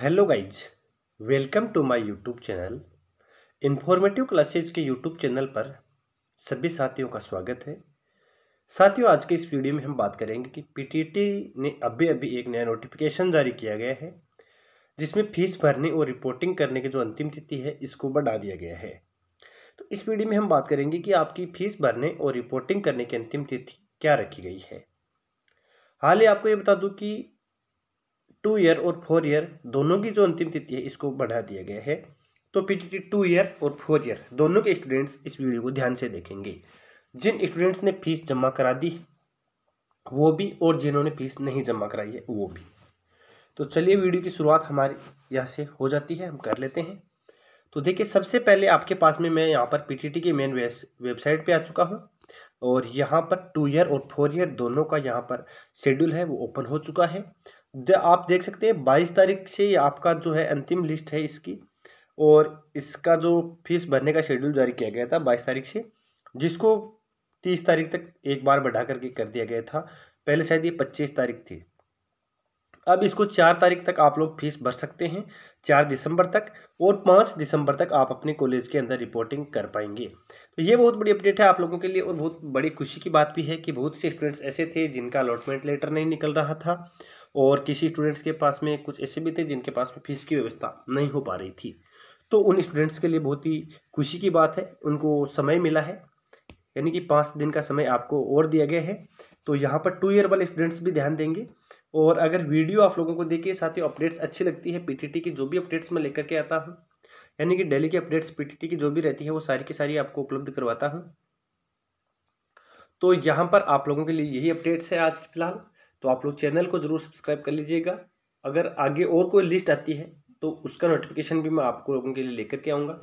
hello guys welcome to my YouTube channel informative classes के YouTube channel पर सभी साथियों का स्वागत है साथियों आज के इस वीडियो में हम बात करेंगे कि पीटीटी ने अभी अभी एक नया नोटिफिकेशन जारी किया गया है जिसमें फीस भरने और रिपोर्टिंग करने की जो अंतिम तिथि है इसको बढ़ा दिया गया है तो इस वीडियो में हम बात करेंगे कि आपकी फीस भरने और रिपोर्टिंग करने की अंतिम तिथि क्या रखी गई है हाल ही आपको ये बता दूँ कि टू ईयर और फोर ईयर दोनों की जो अंतिम तिथि है इसको बढ़ा दिया गया है तो टी टू ईयर और फोर ईयर दोनों के स्टूडेंट्स इस वीडियो को ध्यान से देखेंगे जिन स्टूडेंट्स ने फीस जमा करा दी वो भी और जिन्होंने फीस नहीं जमा कराई है वो भी तो चलिए वीडियो की शुरुआत हमारे यहाँ से हो जाती है हम कर लेते हैं तो देखिए सबसे पहले आपके पास में मैं यहाँ पर पीटीटी की मेन वेबसाइट पे आ चुका हूँ और यहाँ पर टू ईयर और फोर ईयर दोनों का यहाँ पर शेड्यूल है वो ओपन हो चुका है आप देख सकते हैं बाईस तारीख से आपका जो है अंतिम लिस्ट है इसकी और इसका जो फीस भरने का शेड्यूल जारी किया गया था बाईस तारीख से जिसको तीस तारीख तक एक बार बढ़ा करके कर दिया गया था पहले शायद ये पच्चीस तारीख थी अब इसको चार तारीख तक आप लोग फीस भर सकते हैं चार दिसंबर तक और पाँच दिसंबर तक आप अपने कॉलेज के अंदर रिपोर्टिंग कर पाएंगे तो ये बहुत बड़ी अपडेट है आप लोगों के लिए और बहुत बड़ी खुशी की बात भी है कि बहुत से स्टूडेंट्स ऐसे थे जिनका अलॉटमेंट लेटर नहीं निकल रहा था और किसी स्टूडेंट्स के पास में कुछ ऐसे भी थे जिनके पास में फीस की व्यवस्था नहीं हो पा रही थी तो उन स्टूडेंट्स के लिए बहुत ही खुशी की बात है उनको समय मिला है यानी कि पाँच दिन का समय आपको और दिया गया है तो यहाँ पर टू ईयर वाले स्टूडेंट्स भी ध्यान देंगे और अगर वीडियो आप लोगों को देखिए साथ ही अपडेट्स अच्छी लगती है पीटीटी की जो भी अपडेट्स मैं लेकर के आता हूँ यानी कि डेली की अपडेट्स पीटीटी की जो भी रहती है वो सारी की सारी आपको उपलब्ध करवाता हूँ तो यहाँ पर आप लोगों के लिए यही अपडेट्स है आज की फिलहाल तो आप लोग चैनल को ज़रूर सब्सक्राइब कर लीजिएगा अगर आगे और कोई लिस्ट आती है तो उसका नोटिफिकेशन भी मैं आपको लोगों के लिए लेकर के आऊँगा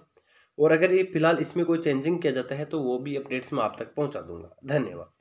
और अगर ये फिलहाल इसमें कोई चेंजिंग किया जाता है तो वो भी अपडेट्स मैं आप तक पहुँचा दूँगा धन्यवाद